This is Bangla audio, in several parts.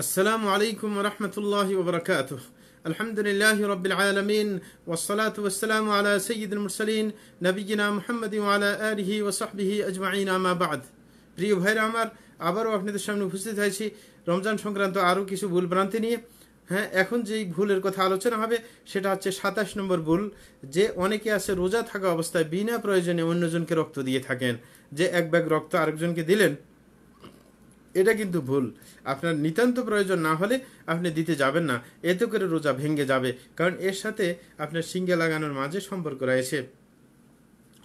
আসসালামু আলাইকুম রহমতুল্লাহ ওবরকাত আলহামদুলিল্লাহ রবিল আলমিন ওসলাত ওসালাম আলা সঈদ মুরসলিন নবীনা মোহাম্মদ আলা আলহি ওসাহবিহি আজমাইন আমাবাদ প্রিয় ভাইরা আমার আবারও আপনাদের সামনে উপস্থিত হয়েছি রমজান সংক্রান্ত আরও কিছু ভুল ভ্রান্তি নিয়ে হ্যাঁ এখন যেই ভুলের কথা আলোচনা হবে সেটা হচ্ছে সাতাশ নম্বর ভুল যে অনেকে আছে রোজা থাকা অবস্থায় বিনা প্রয়োজনে অন্যজনকে রক্ত দিয়ে থাকেন যে এক ব্যাগ রক্ত আরেকজনকে দিলেন এটা কিন্তু ভুল আপনার নিতান্ত প্রয়োজন না হলে আপনি দিতে যাবেন না এতে করে রোজা ভেঙে যাবে কারণ এর সাথে আপনার সিঙ্গে লাগানোর মাঝে সম্পর্ক রয়েছে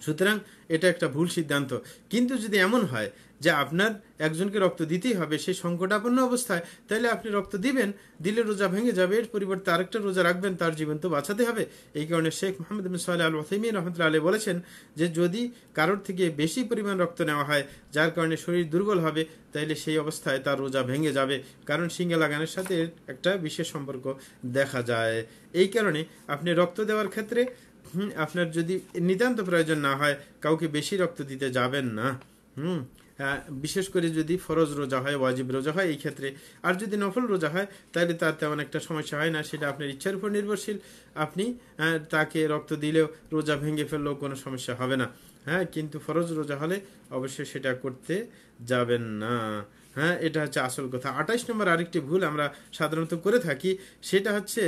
সুতরাং এটা একটা ভুল সিদ্ধান্ত কিন্তু যদি এমন হয় যে আপনার একজনকে রক্ত দিতেই হবে সেই সংকটাপন্ন অবস্থায় তাহলে আপনি রক্ত দিবেন দিলে রোজা ভেঙে যাবে এর পরিবর্তে আরেকটা রোজা রাখবেন তার জীবন তো বাঁচাতে হবে এই কারণে শেখ মোহাম্মদ সাল আল ওসাইমিন রহমতুল্লাহ আলী বলেছেন যে যদি কারোর থেকে বেশি পরিমাণ রক্ত নেওয়া হয় যার কারণে শরীর দুর্বল হবে তাইলে সেই অবস্থায় তার রোজা ভেঙে যাবে কারণ সিঙ্গে লাগানোর সাথে একটা বিশেষ সম্পর্ক দেখা যায় এই কারণে আপনি রক্ত দেওয়ার ক্ষেত্রে আপনার যদি নিতান্ত প্রয়োজন না হয় কাউকে বেশি রক্ত দিতে যাবেন না হুম বিশেষ করে যদি ফরজ রোজা হয় ওয়াজিব রোজা হয় এই ক্ষেত্রে আর যদি নফল রোজা হয় তাহলে তার তেমন একটা সমস্যা হয় না সেটা আপনার ইচ্ছার উপর নির্ভরশীল আপনি তাকে রক্ত দিলেও রোজা ভেঙে ফেললেও কোনো সমস্যা হবে না হ্যাঁ কিন্তু ফরজ রোজা হলে অবশ্যই সেটা করতে যাবেন না হ্যাঁ এটা হচ্ছে আসল কথা আঠাইশ নম্বর আরেকটি ভুল আমরা সাধারণত করে থাকি সেটা হচ্ছে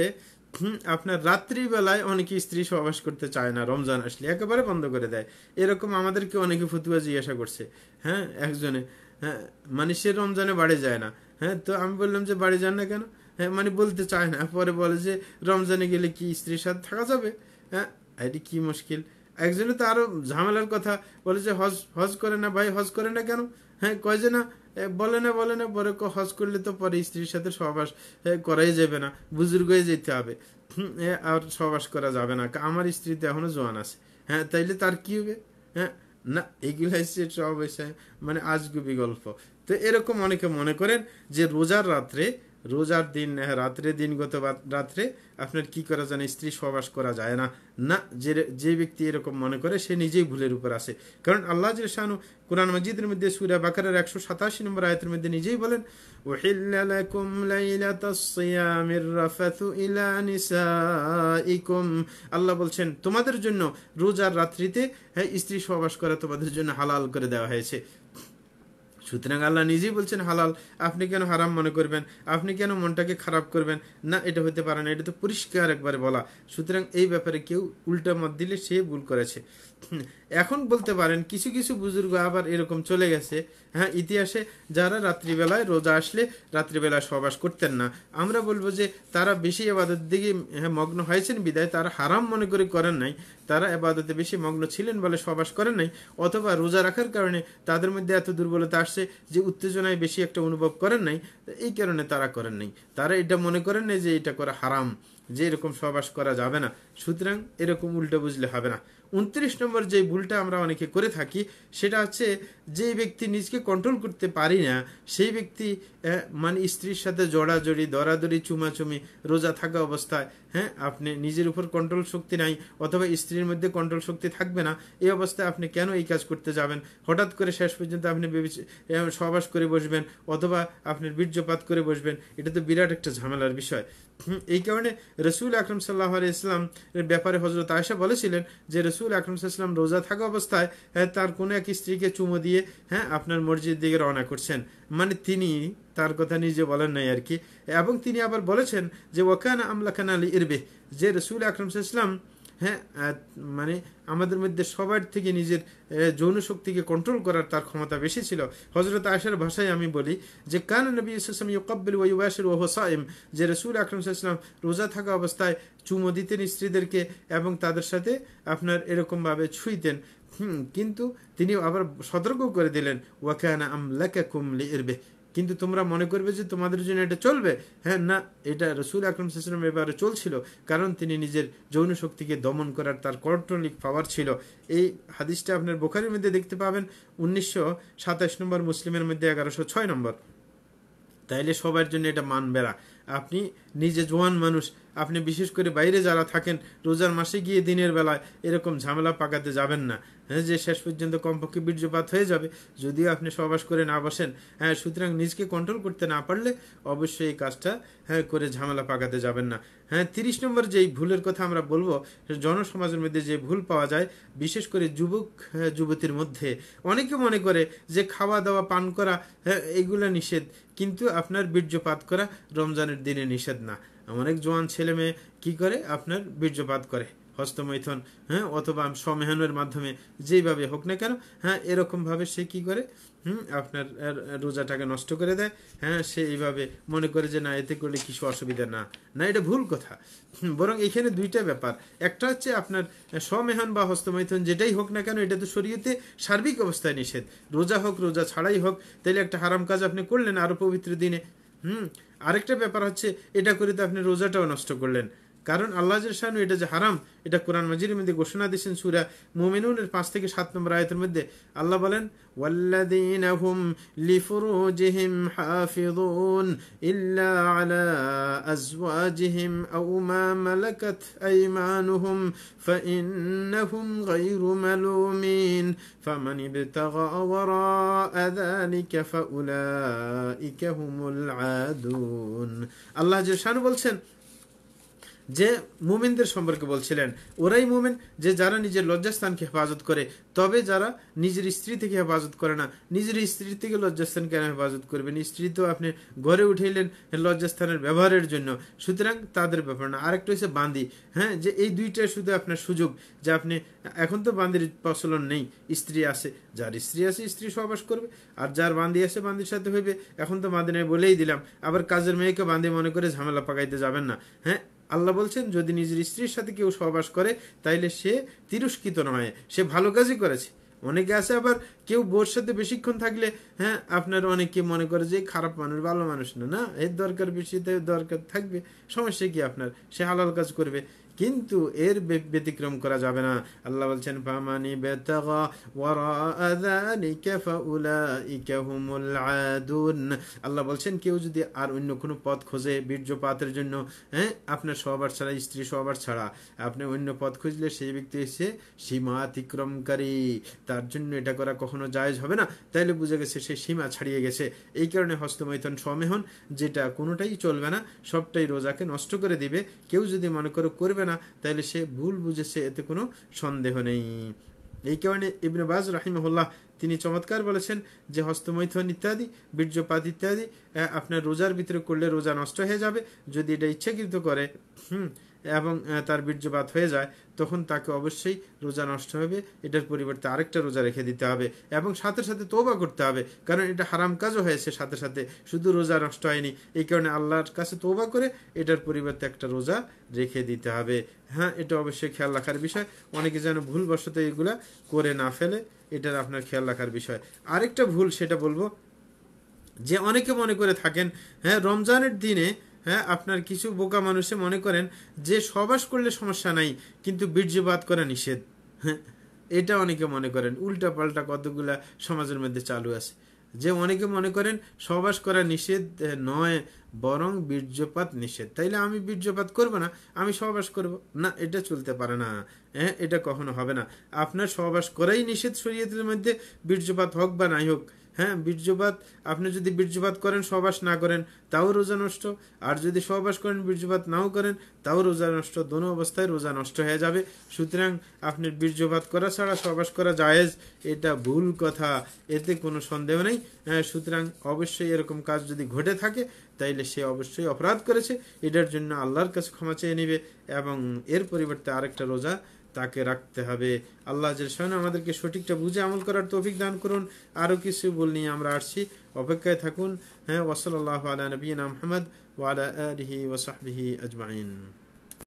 আপনার রাত্রিবেলায় অনেকে স্ত্রী সহবাস করতে চায় না রমজান আসলে একেবারে বন্ধ করে দেয় এরকম আমাদেরকে অনেকে ফতুয়া জিজ্ঞাসা করছে হ্যাঁ একজনে হ্যাঁ মানে সে রমজানে বাড়ি যায় না হ্যাঁ তো আমি বললাম যে বাড়ি যান না কেন হ্যাঁ মানে বলতে চায় না পরে বলে যে রমজানে গেলে কি স্ত্রীর সাথে থাকা যাবে হ্যাঁ এটি কি মুশকিল একজনে তো আরো ঝামেলার কথা বলে যে হজ হজ করে না ভাই হজ করে না কেন হ্যাঁ কয় যে না বলে না বলে না পরে হজ করলে তো পরে স্ত্রীর সাথে সহবাস করাই যাবে না বুজুর্গ হয়ে যেতে হবে আর সহবাস করা যাবে না আমার স্ত্রী তো এখনো জোয়ান আছে হ্যাঁ তাইলে তার কি হবে হ্যাঁ না এগুলো হচ্ছে সহবাস মানে আজগুবি গল্প তো এরকম অনেকে মনে করেন যে রোজার রাত্রে রোজার দিন হ্যাঁ, রাত্রে দিন গত রাত্রে আপনার কি করা যায় স্ত্রী সহবাস করা যায় না না যে যে ব্যক্তি এরকম মনে করে সে নিজেই ভুলের উপর আসে কারণ আল্লাহ যে শাহানু কোরআন মজিদের মধ্যে সুরা বাকারের একশো সাতাশি নম্বর আয়তের মধ্যে নিজেই বলেন আল্লাহ বলছেন তোমাদের জন্য রোজার রাত্রিতে হ্যাঁ স্ত্রী সহবাস করা তোমাদের জন্য হালাল করে দেওয়া হয়েছে সুতরাং আল্লাহ নিজেই বলছেন হালাল আপনি কেন হারাম মনে করবেন আপনি কেন মনটাকে খারাপ করবেন না এটা হতে পারে না এটা তো পরিষ্কার একবারে বলা সুতরাং এই ব্যাপারে কেউ উল্টা মত দিলে সে ভুল করেছে এখন বলতে পারেন কিছু কিছু বুজুর্গ আবার এরকম চলে গেছে হ্যাঁ ইতিহাসে যারা রাত্রিবেলায় রোজা আসলে রাত্রিবেলায় সবাস করতেন না আমরা বলবো যে তারা বেশি আবাদতের দিকে হ্যাঁ মগ্ন হয়েছেন বিদায় তারা হারাম মনে করে করেন নাই তারা আবাদতে বেশি মগ্ন ছিলেন বলে সবাস করেন নাই অথবা রোজা রাখার কারণে তাদের মধ্যে এত দুর্বলতা আসছে যে উত্তেজনায় বেশি একটা অনুভব করেন নাই এই কারণে তারা করেন নাই তারা এটা মনে করেন নাই যে এটা করা হারাম যে এরকম সবাস করা যাবে না সুতরাং এরকম উল্টো বুঝলে হবে না উনত্রিশ নম্বর যে ভুলটা আমরা অনেকে করে থাকি সেটা হচ্ছে যে ব্যক্তি নিজকে কন্ট্রোল করতে পারি না সেই ব্যক্তি মানে স্ত্রীর সাথে জড়াজড়ি দরাদরি চুমাচুমি রোজা থাকা অবস্থায় হ্যাঁ আপনি নিজের উপর কন্ট্রোল শক্তি নাই অথবা স্ত্রীর মধ্যে কন্ট্রোল শক্তি থাকবে না এই অবস্থায় আপনি কেন এই কাজ করতে যাবেন হঠাৎ করে শেষ পর্যন্ত আপনি সহবাস করে বসবেন অথবা আপনার বীর্যপাত করে বসবেন এটা তো বিরাট একটা ঝামেলার বিষয় এই কারণে রসুল আকরম সাল্লাহ আলি ইসলাম এর ব্যাপারে হজরত আয়সা বলেছিলেন যে রসুল আকরম সাল্লাম রোজা থাকা অবস্থায় হ্যাঁ, তার কোনো এক স্ত্রীকে চুমো দিয়ে হ্যাঁ আপনার মসজিদ দিকে রওনা করছেন মানে তিনি তার কথা নিজে বলেন নাই আর কি এবং তিনি আবার বলেছেন যে আমলা খান আলী ইরবে যে রসুল আকরম ইসলাম হ্যাঁ মানে আমাদের মধ্যে সবার থেকে নিজের যৌন শক্তিকে কন্ট্রোল করার তার ক্ষমতা বেশি ছিল হজরত আশার ভাষায় আমি বলি যে কান নবী ইসলাম ইউকাব্বিল ওয়াসের ওহ সাইম যে রসুল আকরম ইসলাম রোজা থাকা অবস্থায় চুমো দিতেন স্ত্রীদেরকে এবং তাদের সাথে আপনার এরকমভাবে ছুঁইতেন কিন্তু তিনি আবার সতর্ক করে দিলেন ওয়াকানা আমলাকা কুমলি এরবে কিন্তু তোমরা মনে করবে যে তোমাদের জন্য এটা চলবে হ্যাঁ না এটা রসুল আকরম সাল্লাম ব্যাপারে চলছিল কারণ তিনি নিজের যৌন শক্তিকে দমন করার তার কন্ট্রোলিক পাওয়ার ছিল এই হাদিসটা আপনার বোখারের মধ্যে দেখতে পাবেন উনিশশো নম্বর মুসলিমের মধ্যে এগারোশো ছয় নম্বর তাইলে সবার জন্য এটা মানবে না আপনি নিজে জোয়ান মানুষ আপনি বিশেষ করে বাইরে যারা থাকেন রোজার মাসে গিয়ে দিনের বেলায় এরকম ঝামেলা পাকাতে যাবেন না হ্যাঁ যে শেষ পর্যন্ত কমপক্ষে বীর্যপাত হয়ে যাবে যদিও আপনি সবাস করে না বসেন হ্যাঁ সুতরাং নিজকে কন্ট্রোল করতে না পারলে অবশ্যই এই কাজটা হ্যাঁ করে ঝামেলা পাকাতে যাবেন না হ্যাঁ তিরিশ নম্বর যেই ভুলের কথা আমরা বলবো জনসমাজের মধ্যে যে ভুল পাওয়া যায় বিশেষ করে যুবক হ্যাঁ, যুবতীর মধ্যে অনেকে মনে করে যে খাওয়া দাওয়া পান করা হ্যাঁ এগুলো নিষেধ কিন্তু আপনার বীর্যপাত করা রমজানের দিনে নিষেধ না অনেক জোয়ান ছেলে মেয়ে কী করে আপনার বীর্যপাত করে হস্তমৈথন হ্যাঁ অথবা সমেহনের মাধ্যমে যেইভাবে হোক না কেন হ্যাঁ এরকমভাবে সে কি করে হুম আপনার রোজাটাকে নষ্ট করে দেয় হ্যাঁ সে এইভাবে মনে করে যে না এতে করলে কিছু অসুবিধা না না এটা ভুল কথা বরং এখানে দুইটা ব্যাপার একটা হচ্ছে আপনার সমেহন বা হস্তমৈথন যেটাই হোক না কেন এটা তো শরীয়তে সার্বিক অবস্থায় নিষেধ রোজা হোক রোজা ছাড়াই হোক তাহলে একটা হারাম কাজ আপনি করলেন আরও পবিত্র দিনে হুম আরেকটা ব্যাপার হচ্ছে এটা করে তো আপনি রোজাটাও নষ্ট করলেন কারণ আল্লাহ শাহানু এটা যে হারাম এটা কোরআন মাজির মধ্যে ঘোষণা দিয়েছেন সুরা মোমিনুনের পাঁচ থেকে সাত নম্বর আয়তের মধ্যে আল্লাহ বলেন والذين هم لفروجهم حافظون إلا على أزواجهم أو ما ملكت أيمانهم فإنهم غير ملومين فمن ابتغى وراء ذلك فأولئك هم العادون الله جل شانه বলছেন যে মোমেনদের সম্পর্কে বলছিলেন ওরাই মোমেন যে যারা নিজের লজ্জাস্থানকে হেফাজত করে তবে যারা নিজের স্ত্রী থেকে হেফাজত করে না নিজের স্ত্রী থেকে লজ্জাস্থান কেন হেফাজত করবেন স্ত্রী তো আপনি গড়ে উঠাইলেন লজ্জাস্থানের ব্যবহারের জন্য সুতরাং তাদের ব্যাপার না আরেকটা হচ্ছে বান্দি হ্যাঁ যে এই দুইটাই শুধু আপনার সুযোগ যে আপনি এখন তো বান্দির প্রচলন নেই স্ত্রী আছে যার স্ত্রী আছে স্ত্রী সহবাস করবে আর যার বান্দি আছে বান্দির সাথে হইবে এখন তো বান্দি নেই বলেই দিলাম আবার কাজের মেয়েকে বান্দি মনে করে ঝামেলা পাকাইতে যাবেন না হ্যাঁ আল্লাহ বলছেন যদি নিজের স্ত্রীর সাথে কেউ সহবাস করে তাইলে সে তিরস্কৃত নয় সে ভালো কাজই করেছে অনেকে আছে আবার কেউ বোর সাথে বেশিক্ষণ থাকলে হ্যাঁ আপনার অনেকে মনে করে যে খারাপ মানুষ ভালো মানুষ না না এর দরকার বেশি দরকার থাকবে সমস্যা কি আপনার সে হালাল কাজ করবে কিন্তু এর ব্যতিক্রম করা যাবে না আল্লাহ বলছেন ফামানি আল্লাহ বলছেন কেউ যদি আর অন্য কোনো পথ খোঁজে বীর্যপাতের জন্য হ্যাঁ আপনার সবার ছাড়া স্ত্রী সবার ছাড়া আপনি অন্য পথ খুঁজলে সেই ব্যক্তি এসে সীমা অতিক্রমকারী তার জন্য এটা করা কখনো জায়জ হবে না তাইলে বুঝে গেছে সে সীমা ছাড়িয়ে গেছে এই কারণে হস্তমৈথন সমেহন যেটা কোনোটাই চলবে না সবটাই রোজাকে নষ্ট করে দিবে কেউ যদি মনে করো করবে না না তাহলে সে ভুল বুঝেছে এতে কোনো সন্দেহ নেই এই কারণে ইবনে বাজ রাহিমহল্লাহ তিনি চমৎকার বলেছেন যে হস্তমৈথন ইত্যাদি বীর্যপাত ইত্যাদি আপনার রোজার ভিতরে করলে রোজা নষ্ট হয়ে যাবে যদি এটা ইচ্ছাকৃত করে হুম এবং তার বীর্যপাত হয়ে যায় তখন তাকে অবশ্যই রোজা নষ্ট হবে এটার পরিবর্তে আরেকটা রোজা রেখে দিতে হবে এবং সাথে সাথে তোবা করতে হবে কারণ এটা হারাম কাজও হয়েছে সাথে সাথে শুধু রোজা নষ্ট হয়নি এই কারণে আল্লাহর কাছে তোবা করে এটার পরিবর্তে একটা রোজা রেখে দিতে হবে হ্যাঁ এটা অবশ্যই খেয়াল রাখার বিষয় অনেকে যেন ভুলবশত এগুলা করে না ফেলে এটার আপনার খেয়াল রাখার বিষয় আরেকটা ভুল সেটা বলবো যে অনেকে মনে করে থাকেন হ্যাঁ রমজানের দিনে হ্যাঁ আপনার কিছু বোকা মানুষে মনে করেন যে সবাস করলে সমস্যা নাই কিন্তু বীর্যপাত করা নিষেধ হ্যাঁ এটা অনেকে মনে করেন উল্টা পাল্টা কতগুলা সমাজের মধ্যে চালু আছে যে অনেকে মনে করেন সবাস করা নিষেধ নয় বরং বীর্যপাত নিষেধ তাইলে আমি বীর্যপাত করব না আমি সহবাস করব না এটা চলতে পারে না হ্যাঁ এটা কখনো হবে না আপনার সহবাস করাই নিষেধ শরীয়তের মধ্যে বীর্যপাত হোক বা নাই হোক হ্যাঁ বীর্যপাত আপনি যদি বীর্যপাত করেন সবাস না করেন তাও রোজা নষ্ট আর যদি সবাস করেন বীর্যপাত নাও করেন তাও রোজা নষ্ট দোনো অবস্থায় রোজা নষ্ট হয়ে যাবে সুতরাং আপনি বীর্যপাত করা ছাড়া সবাস করা জায়েজ এটা ভুল কথা এতে কোনো সন্দেহ নেই হ্যাঁ সুতরাং অবশ্যই এরকম কাজ যদি ঘটে থাকে তাইলে সে অবশ্যই অপরাধ করেছে এটার জন্য আল্লাহর কাছে ক্ষমা চেয়ে নেবে এবং এর পরিবর্তে আরেকটা রোজা তাকে রাখতে হবে আল্লাহ জেলসান আমাদেরকে সঠিকটা বুঝে আমল করার তৌফিক দান করুন আরও কিছু বল নিয়ে আমরা আসছি অপেক্ষায় থাকুন হ্যাঁ ওসল আল্লাহ আলা নবীন আহমদ ওয়ালা আলহি ওসাহি আজমাইন